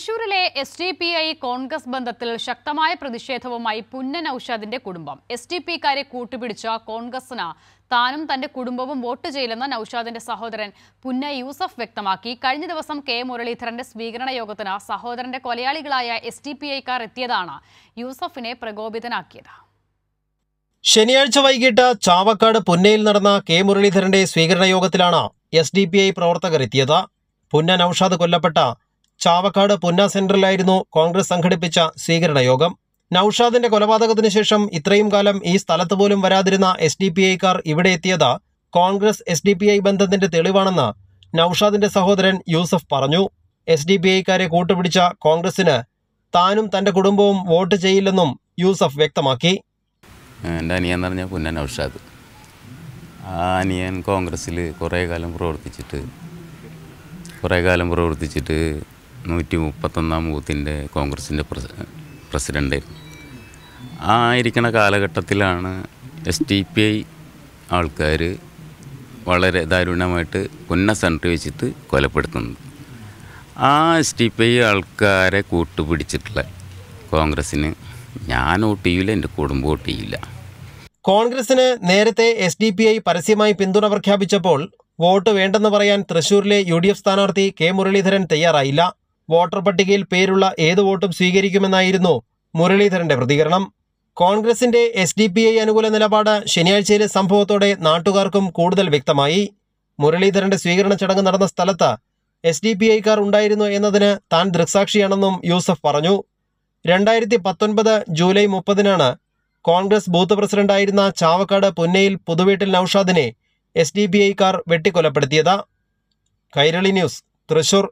തൃശൂരിലെ S D P I Congress ബന്ധത്തിൽ ശക്തമായ പ്രതിഷേധവുമായി പുന്നൻ ഔഷാദിന്റെ കുടുംബം എസ് ഡി പിക്കാരെ കൂട്ടുപിടിച്ച കോൺഗ്രസിന് താനും തന്റെ കുടുംബവും വോട്ട് ചെയ്യില്ലെന്ന് നൌഷാദിന്റെ സഹോദരൻ പുന്ന യൂസഫ് വ്യക്തമാക്കി കഴിഞ്ഞ ദിവസം കെ മുരളീധരന്റെ സ്വീകരണ യോഗത്തിന് സഹോദരന്റെ കൊലയാളികളായ എസ് ഡി പി ഐക്കാർ എത്തിയതാണ് യൂസഫിനെ പ്രകോപിതനാക്കിയത് ശനിയാഴ്ച വൈകിട്ട് ചാവക്കാട് പുന്നയിൽ നടന്ന കെ മുരളീധരന്റെ സ്വീകരണ യോഗത്തിലാണ് എസ് ഡി പി ഐ പ്രവർത്തകർ എത്തിയത് പുന്ന നൌഷാദ് കൊല്ലപ്പെട്ട ചാവക്കാട് പുന്ന സെന്ററിലായിരുന്നു കോൺഗ്രസ് സംഘടിപ്പിച്ച സ്വീകരണ യോഗം നൌഷാദിന്റെ കൊലപാതകത്തിന് ശേഷം ഇത്രയും കാലം ഈ സ്ഥലത്ത് പോലും വരാതിരുന്ന എസ് ഡി പി ഐക്കാർ ഇവിടെ എത്തിയത് Congress S D P I ബന്ധത്തിന്റെ തെളിവാണെന്ന് നൌഷാദിന്റെ സഹോദരൻ യൂസഫ് പറഞ്ഞു എസ് ഡി പി ഐക്കാരെ കൂട്ടുപിടിച്ച കോൺഗ്രസിന് താനും തന്റെ കുടുംബവും വോട്ട് ചെയ്യില്ലെന്നും യൂസഫ് വ്യക്തമാക്കി എൻ്റെ അനിയൻ എന്ന് പറഞ്ഞാൽ പുന്ന നൌഷാദ് ആ അനിയൻ കോൺഗ്രസ്സിൽ കുറേ കാലം പ്രവർത്തിച്ചിട്ട് കുറേ കാലം പ്രവർത്തിച്ചിട്ട് നൂറ്റി മുപ്പത്തൊന്നാം ബൂത്തിൻ്റെ കോൺഗ്രസിൻ്റെ പ്രസിഡൻ്റായിരുന്നു ആ കാലഘട്ടത്തിലാണ് എസ് ടി പി ഐ ആൾക്കാർ വളരെ ദാരുണമായിട്ട് പുന്ന സെൻട്രി വെച്ചിട്ട് കൊലപ്പെടുത്തുന്നത് ആ എസ് ടി പി ഐ ആൾക്കാരെ കൂട്ടുപിടിച്ചിട്ടുള്ള കോൺഗ്രസ്സിന് ഞാൻ വോട്ട് ചെയ്യില്ല എൻ്റെ കുടുംബം വോട്ട് ചെയ്യില്ല കോൺഗ്രസിന് നേരത്തെ എസ് ഡി പി ഐ പരസ്യമായി പിന്തുണ പ്രഖ്യാപിച്ചപ്പോൾ വോട്ട് വേണ്ടെന്ന് പറയാൻ തൃശൂരിലെ യു ഡി എഫ് സ്ഥാനാർത്ഥി കെ മുരളീധരൻ തയ്യാറായില്ല വോട്ടർ പട്ടികയിൽ പേരുള്ള ഏത് വോട്ടും സ്വീകരിക്കുമെന്നായിരുന്നു മുരളീധരന്റെ പ്രതികരണം കോൺഗ്രസിന്റെ എസ് ഡി പി ഐ അനുകൂല നിലപാട് ശനിയാഴ്ചയിലെ സംഭവത്തോടെ നാട്ടുകാർക്കും കൂടുതൽ വ്യക്തമായി മുരളീധരന്റെ സ്വീകരണ ചടങ്ങ് നടന്ന സ്ഥലത്ത് എസ് ഡി പി ഐക്കാർ ഉണ്ടായിരുന്നു എന്നതിന് താൻ ദൃക്സാക്ഷിയാണെന്നും യൂസഫ് പറഞ്ഞു രണ്ടായിരത്തി പത്തൊൻപത് ജൂലൈ മുപ്പതിനാണ് കോൺഗ്രസ് ബൂത്ത് പ്രസിഡന്റായിരുന്ന ചാവക്കാട് പുന്നയിൽ പുതുവീട്ടിൽ നൌഷാദിനെ എസ് ഡി പി ഐക്കാർ വെട്ടിക്കൊലപ്പെടുത്തിയത് കൈരളി ന്യൂസ് തൃശൂർ